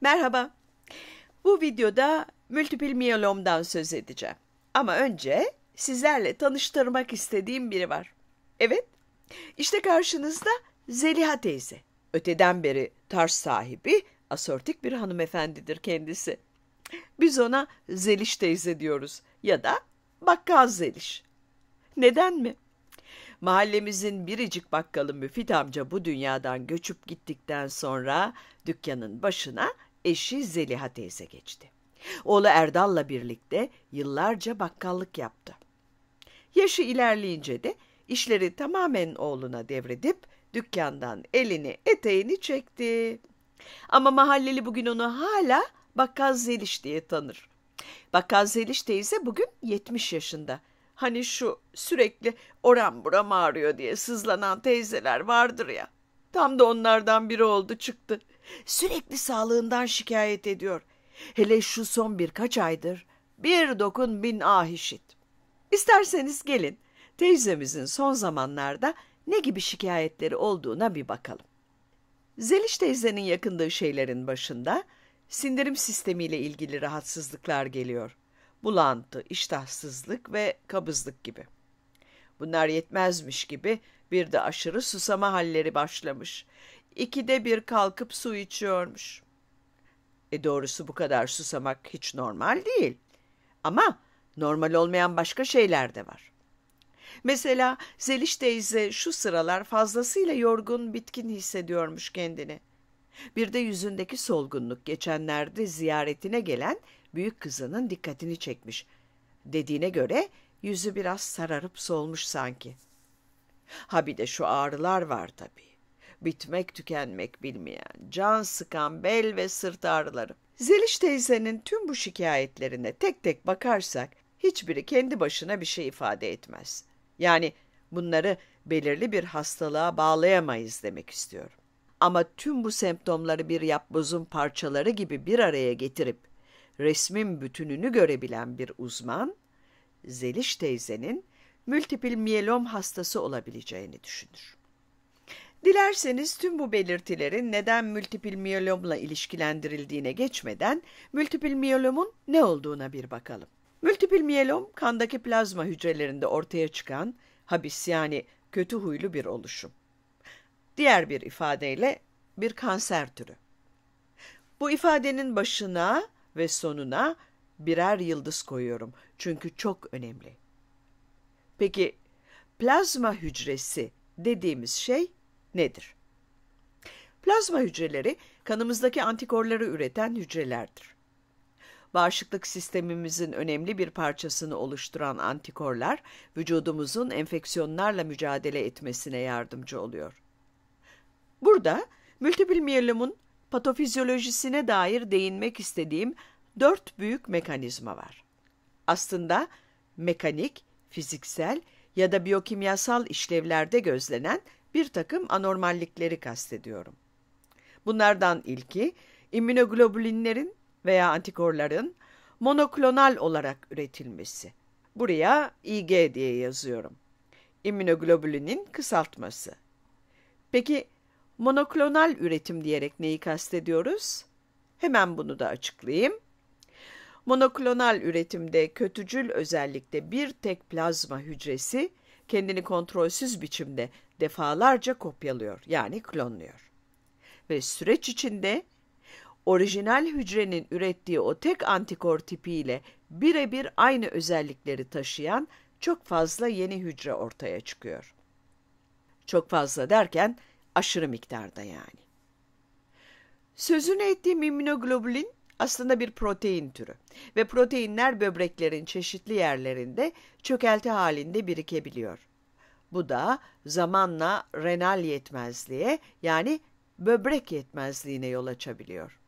Merhaba. Bu videoda multiple miyelomdan söz edeceğim. Ama önce sizlerle tanıştırmak istediğim biri var. Evet, işte karşınızda Zeliha teyze. Öteden beri tarz sahibi, asortik bir hanımefendidir kendisi. Biz ona Zeliş teyze diyoruz ya da bakkal Zeliş. Neden mi? Mahallemizin biricik bakkalı Müfit amca bu dünyadan göçüp gittikten sonra dükkanın başına eşi Zeliha teyze geçti. Oğlu Erdal'la birlikte yıllarca bakkallık yaptı. Yaşı ilerleyince de işleri tamamen oğluna devredip dükkandan elini eteğini çekti. Ama mahalleli bugün onu hala Bakkal Zeliş diye tanır. Bakkal Zeliş teyze bugün 70 yaşında. Hani şu sürekli oram buram ağrıyor diye sızlanan teyzeler vardır ya. Tam da onlardan biri oldu çıktı. Sürekli sağlığından şikayet ediyor. Hele şu son birkaç aydır bir dokun bin ah işit. İsterseniz gelin teyzemizin son zamanlarda ne gibi şikayetleri olduğuna bir bakalım. Zeliş teyzenin yakındığı şeylerin başında sindirim sistemiyle ilgili rahatsızlıklar geliyor. Bulantı, iştahsızlık ve kabızlık gibi. Bunlar yetmezmiş gibi bir de aşırı susama halleri başlamış ikide bir kalkıp su içiyormuş. E doğrusu bu kadar susamak hiç normal değil. Ama normal olmayan başka şeyler de var. Mesela Zeliş teyze şu sıralar fazlasıyla yorgun, bitkin hissediyormuş kendini. Bir de yüzündeki solgunluk geçenlerde ziyaretine gelen büyük kızının dikkatini çekmiş. Dediğine göre yüzü biraz sararıp solmuş sanki. Ha bir de şu ağrılar var tabii bitmek tükenmek bilmeyen, can sıkan bel ve sırt ağrıları. Zeliş teyzenin tüm bu şikayetlerine tek tek bakarsak hiçbiri kendi başına bir şey ifade etmez. Yani bunları belirli bir hastalığa bağlayamayız demek istiyorum. Ama tüm bu semptomları bir yapbozun parçaları gibi bir araya getirip resmin bütününü görebilen bir uzman, Zeliş teyzenin multipil miyelom hastası olabileceğini düşünür. Dilerseniz tüm bu belirtilerin neden multipil miyelomla ilişkilendirildiğine geçmeden multipil miyelomun ne olduğuna bir bakalım. Multipil miyelom kandaki plazma hücrelerinde ortaya çıkan habis yani kötü huylu bir oluşum. Diğer bir ifadeyle bir kanser türü. Bu ifadenin başına ve sonuna birer yıldız koyuyorum çünkü çok önemli. Peki plazma hücresi dediğimiz şey nedir? Plazma hücreleri kanımızdaki antikorları üreten hücrelerdir. Bağışıklık sistemimizin önemli bir parçasını oluşturan antikorlar vücudumuzun enfeksiyonlarla mücadele etmesine yardımcı oluyor. Burada multiple miyelomun patofizyolojisine dair değinmek istediğim dört büyük mekanizma var. Aslında mekanik, fiziksel ya da biyokimyasal işlevlerde gözlenen bir takım anormallikleri kastediyorum. Bunlardan ilki immünoglobulinlerin veya antikorların monoklonal olarak üretilmesi. Buraya IG diye yazıyorum. İmmünoglobulinin kısaltması. Peki monoklonal üretim diyerek neyi kastediyoruz? Hemen bunu da açıklayayım. Monoklonal üretimde kötücül özellikle bir tek plazma hücresi kendini kontrolsüz biçimde defalarca kopyalıyor yani klonluyor. Ve süreç içinde orijinal hücrenin ürettiği o tek antikor tipiyle birebir aynı özellikleri taşıyan çok fazla yeni hücre ortaya çıkıyor. Çok fazla derken aşırı miktarda yani. Sözünü ettiğim immunoglobulin aslında bir protein türü ve proteinler böbreklerin çeşitli yerlerinde çökelti halinde birikebiliyor. Bu da zamanla renal yetmezliğe yani böbrek yetmezliğine yol açabiliyor.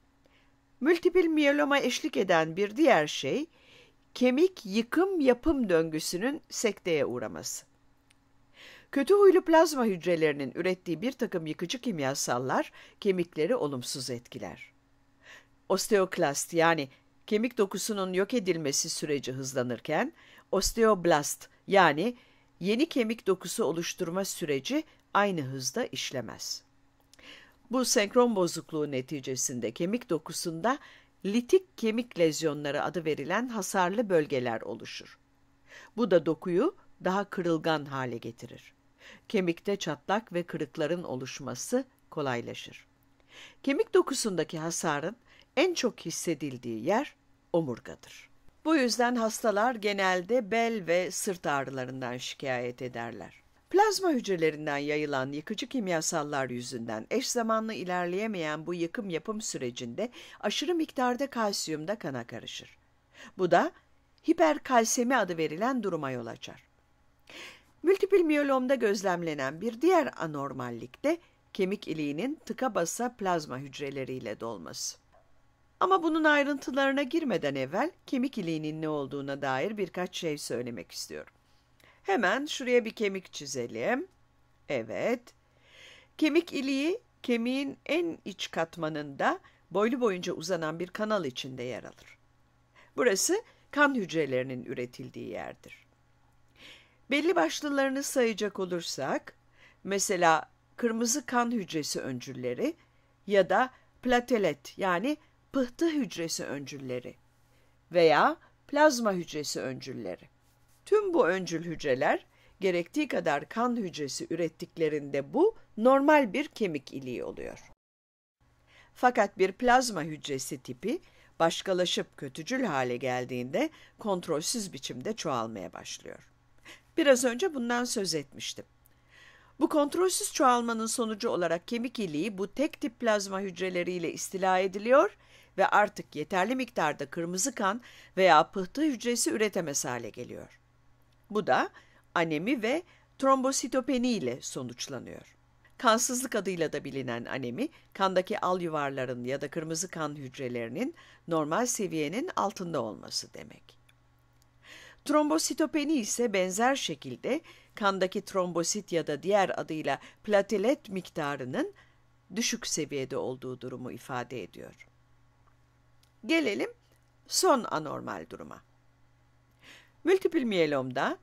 Multipil miyeloma eşlik eden bir diğer şey kemik yıkım yapım döngüsünün sekteye uğraması. Kötü huylu plazma hücrelerinin ürettiği bir takım yıkıcı kimyasallar kemikleri olumsuz etkiler. Osteoklast yani kemik dokusunun yok edilmesi süreci hızlanırken osteoblast yani yeni kemik dokusu oluşturma süreci aynı hızda işlemez. Bu senkron bozukluğu neticesinde kemik dokusunda litik kemik lezyonları adı verilen hasarlı bölgeler oluşur. Bu da dokuyu daha kırılgan hale getirir. Kemikte çatlak ve kırıkların oluşması kolaylaşır. Kemik dokusundaki hasarın en çok hissedildiği yer omurgadır. Bu yüzden hastalar genelde bel ve sırt ağrılarından şikayet ederler. Plazma hücrelerinden yayılan yıkıcı kimyasallar yüzünden eş zamanlı ilerleyemeyen bu yıkım yapım sürecinde aşırı miktarda kalsiyum da kana karışır. Bu da hiperkalsemi adı verilen duruma yol açar. Multipil miyelomda gözlemlenen bir diğer anormallik de kemik iliğinin tıka basa plazma hücreleriyle dolması. Ama bunun ayrıntılarına girmeden evvel kemik iliğinin ne olduğuna dair birkaç şey söylemek istiyorum. Hemen şuraya bir kemik çizelim. Evet. Kemik iliği kemiğin en iç katmanında boylu boyunca uzanan bir kanal içinde yer alır. Burası kan hücrelerinin üretildiği yerdir. Belli başlılarını sayacak olursak, mesela kırmızı kan hücresi öncülleri ya da platelet yani pıhtı hücresi öncülleri veya plazma hücresi öncülleri. Tüm bu öncül hücreler gerektiği kadar kan hücresi ürettiklerinde bu normal bir kemik iliği oluyor. Fakat bir plazma hücresi tipi başkalaşıp kötücül hale geldiğinde kontrolsüz biçimde çoğalmaya başlıyor. Biraz önce bundan söz etmiştim. Bu kontrolsüz çoğalmanın sonucu olarak kemik iliği bu tek tip plazma hücreleriyle istila ediliyor ve artık yeterli miktarda kırmızı kan veya pıhtı hücresi üretemez hale geliyor. Bu da anemi ve trombositopeni ile sonuçlanıyor. Kansızlık adıyla da bilinen anemi, kandaki al yuvarların ya da kırmızı kan hücrelerinin normal seviyenin altında olması demek. Trombositopeni ise benzer şekilde kandaki trombosit ya da diğer adıyla platelet miktarının düşük seviyede olduğu durumu ifade ediyor. Gelelim son anormal duruma. Multiple miyelomda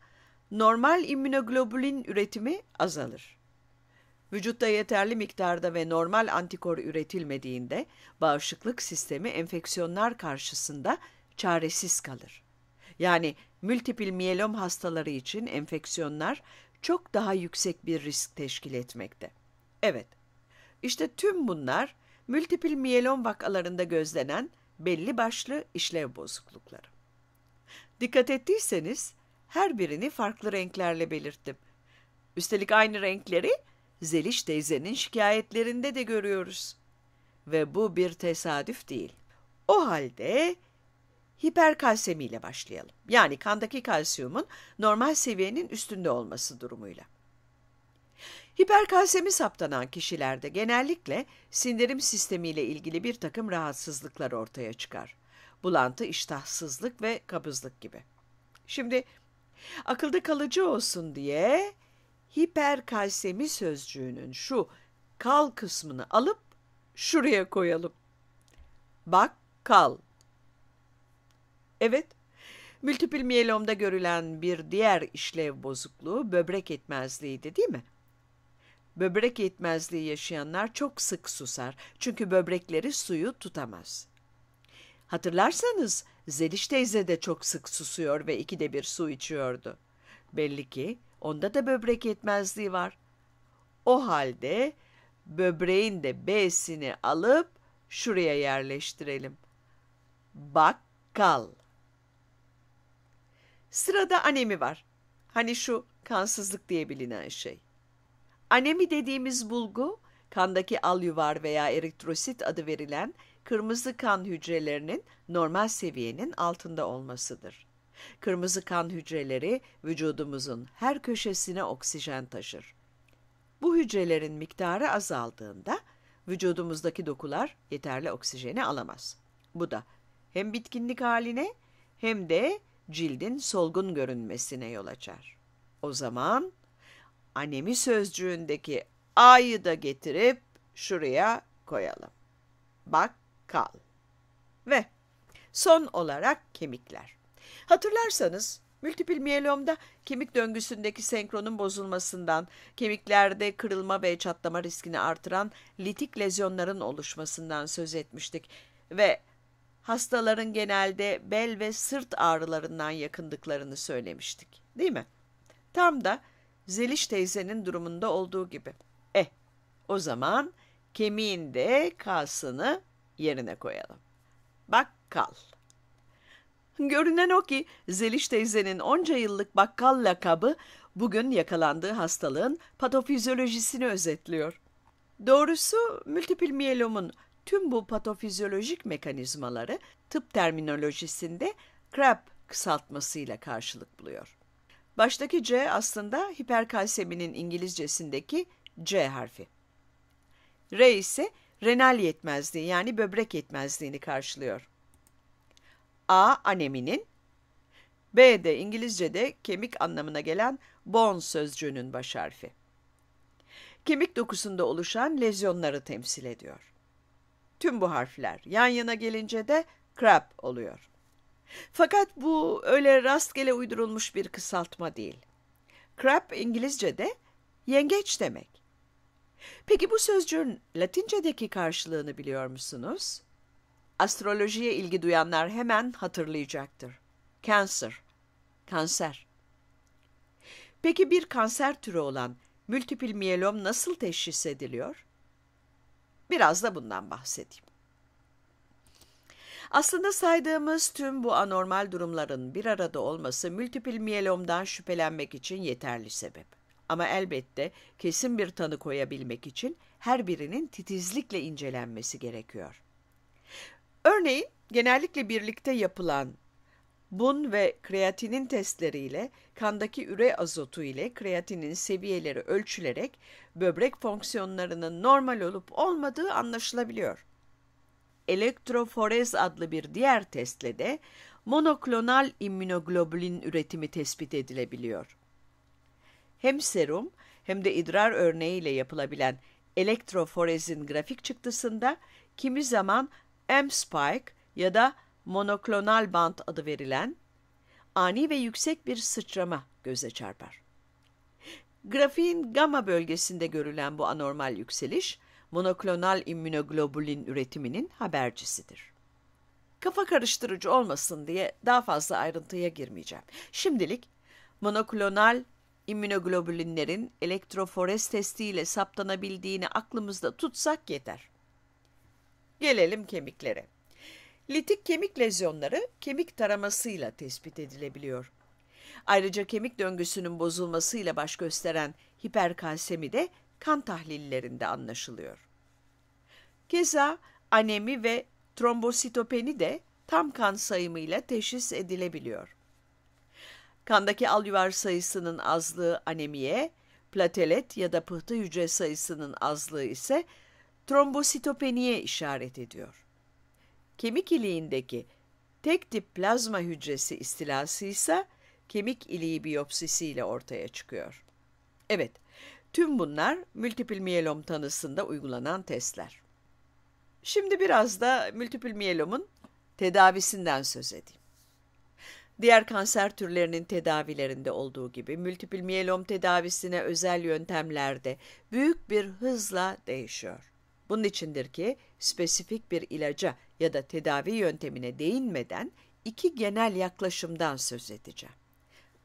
normal immünoglobulin üretimi azalır. Vücutta yeterli miktarda ve normal antikor üretilmediğinde bağışıklık sistemi enfeksiyonlar karşısında çaresiz kalır. Yani multiple miyelom hastaları için enfeksiyonlar çok daha yüksek bir risk teşkil etmekte. Evet, işte tüm bunlar multiple miyelom vakalarında gözlenen belli başlı işlev bozuklukları. Dikkat ettiyseniz her birini farklı renklerle belirttim. Üstelik aynı renkleri Zeliş teyzenin şikayetlerinde de görüyoruz. Ve bu bir tesadüf değil. O halde hiperkalsemiyle başlayalım. Yani kandaki kalsiyumun normal seviyenin üstünde olması durumuyla. Hiperkalsemi saptanan kişilerde genellikle sindirim sistemiyle ilgili bir takım rahatsızlıklar ortaya çıkar. Bulantı, iştahsızlık ve kabızlık gibi. Şimdi akılda kalıcı olsun diye hiperkalsemi sözcüğünün şu kal kısmını alıp şuraya koyalım. Bak kal. Evet, Multipil miyelomda görülen bir diğer işlev bozukluğu böbrek yetmezliğiydi değil mi? Böbrek yetmezliği yaşayanlar çok sık susar çünkü böbrekleri suyu tutamaz. Hatırlarsanız Zeliş teyze de çok sık susuyor ve ikide bir su içiyordu. Belli ki onda da böbrek yetmezliği var. O halde böbreğin de B'sini alıp şuraya yerleştirelim. Bakkal. Sırada anemi var. Hani şu kansızlık diye bilinen şey. Anemi dediğimiz bulgu, kandaki alyuvar veya eritrosit adı verilen kırmızı kan hücrelerinin normal seviyenin altında olmasıdır. Kırmızı kan hücreleri vücudumuzun her köşesine oksijen taşır. Bu hücrelerin miktarı azaldığında vücudumuzdaki dokular yeterli oksijeni alamaz. Bu da hem bitkinlik haline hem de cildin solgun görünmesine yol açar. O zaman anemi sözcüğündeki a'yı da getirip şuraya koyalım. Bak, kal Ve son olarak kemikler. Hatırlarsanız Multipil miyelomda kemik döngüsündeki senkronun bozulmasından, kemiklerde kırılma ve çatlama riskini artıran litik lezyonların oluşmasından söz etmiştik ve hastaların genelde bel ve sırt ağrılarından yakındıklarını söylemiştik. Değil mi? Tam da Zeliş teyzenin durumunda olduğu gibi. Eh, o zaman kemiğin de kalsını yerine koyalım. Bakkal. Görünen o ki Zeliş teyzenin onca yıllık bakkal lakabı bugün yakalandığı hastalığın patofizyolojisini özetliyor. Doğrusu multipil miyelomun tüm bu patofizyolojik mekanizmaları tıp terminolojisinde CRAB kısaltmasıyla karşılık buluyor. Baştaki C aslında hiperkalseminin İngilizcesindeki C harfi. R ise renal yetmezliği yani böbrek yetmezliğini karşılıyor. A aneminin, B de İngilizce'de kemik anlamına gelen bone sözcüğünün baş harfi. Kemik dokusunda oluşan lezyonları temsil ediyor. Tüm bu harfler yan yana gelince de crab oluyor. Fakat bu öyle rastgele uydurulmuş bir kısaltma değil. Crab İngilizce'de yengeç demek. Peki bu sözcüğün Latince'deki karşılığını biliyor musunuz? Astrolojiye ilgi duyanlar hemen hatırlayacaktır. Cancer, kanser. Peki bir kanser türü olan multipil miyelom nasıl teşhis ediliyor? Biraz da bundan bahsedeyim. Aslında saydığımız tüm bu anormal durumların bir arada olması multipil miyelomdan şüphelenmek için yeterli sebep. Ama elbette kesin bir tanı koyabilmek için her birinin titizlikle incelenmesi gerekiyor. Örneğin genellikle birlikte yapılan bun ve kreatinin testleriyle kandaki üre azotu ile kreatinin seviyeleri ölçülerek böbrek fonksiyonlarının normal olup olmadığı anlaşılabiliyor elektroforez adlı bir diğer testle de monoklonal immünoglobulin üretimi tespit edilebiliyor. Hem serum hem de idrar örneğiyle yapılabilen elektroforezin grafik çıktısında kimi zaman M-spike ya da monoklonal bant adı verilen ani ve yüksek bir sıçrama göze çarpar. Grafiğin gamma bölgesinde görülen bu anormal yükseliş monoklonal immünoglobulin üretiminin habercisidir. Kafa karıştırıcı olmasın diye daha fazla ayrıntıya girmeyeceğim. Şimdilik monoklonal immünoglobulinlerin elektroforez testiyle saptanabildiğini aklımızda tutsak yeter. Gelelim kemiklere. Litik kemik lezyonları kemik taramasıyla tespit edilebiliyor. Ayrıca kemik döngüsünün bozulmasıyla baş gösteren hiperkalsemi de kan tahlillerinde anlaşılıyor. Keza anemi ve trombositopeni de tam kan sayımıyla teşhis edilebiliyor. Kandaki alüvar sayısının azlığı anemiye, platelet ya da pıhtı hücre sayısının azlığı ise trombositopeniye işaret ediyor. Kemik iliğindeki tek tip plazma hücresi istilası ise kemik iliği biyopsisiyle ortaya çıkıyor. Evet, Tüm bunlar multipil miyelom tanısında uygulanan testler. Şimdi biraz da multipil miyelomun tedavisinden söz edeyim. Diğer kanser türlerinin tedavilerinde olduğu gibi multipil miyelom tedavisine özel yöntemlerde büyük bir hızla değişiyor. Bunun içindir ki spesifik bir ilaca ya da tedavi yöntemine değinmeden iki genel yaklaşımdan söz edeceğim.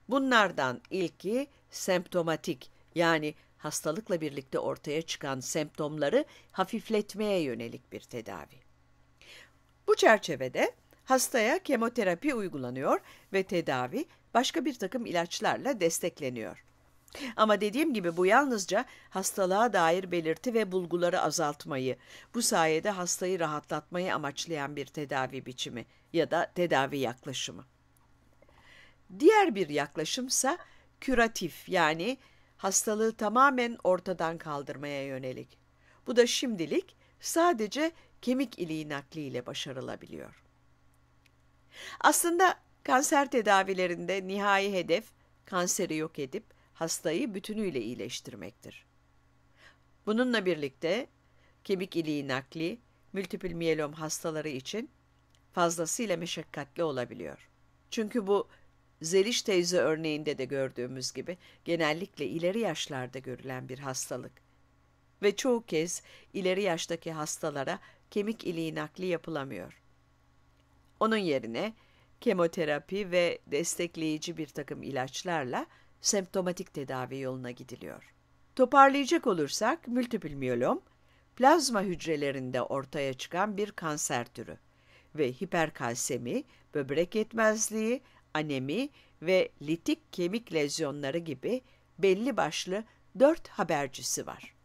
Bunlardan ilki semptomatik yani hastalıkla birlikte ortaya çıkan semptomları hafifletmeye yönelik bir tedavi. Bu çerçevede hastaya kemoterapi uygulanıyor ve tedavi başka bir takım ilaçlarla destekleniyor. Ama dediğim gibi bu yalnızca hastalığa dair belirti ve bulguları azaltmayı, bu sayede hastayı rahatlatmayı amaçlayan bir tedavi biçimi ya da tedavi yaklaşımı. Diğer bir yaklaşımsa küratif yani hastalığı tamamen ortadan kaldırmaya yönelik. Bu da şimdilik sadece kemik iliği nakliyle başarılabiliyor. Aslında kanser tedavilerinde nihai hedef kanseri yok edip hastayı bütünüyle iyileştirmektir. Bununla birlikte kemik iliği nakli multipil miyelom hastaları için fazlasıyla meşakkatli olabiliyor. Çünkü bu Zeliş teyze örneğinde de gördüğümüz gibi genellikle ileri yaşlarda görülen bir hastalık. Ve çoğu kez ileri yaştaki hastalara kemik iliği nakli yapılamıyor. Onun yerine kemoterapi ve destekleyici bir takım ilaçlarla semptomatik tedavi yoluna gidiliyor. Toparlayacak olursak multiple miyolom, plazma hücrelerinde ortaya çıkan bir kanser türü ve hiperkalsemi, böbrek yetmezliği, anemi ve litik kemik lezyonları gibi belli başlı dört habercisi var.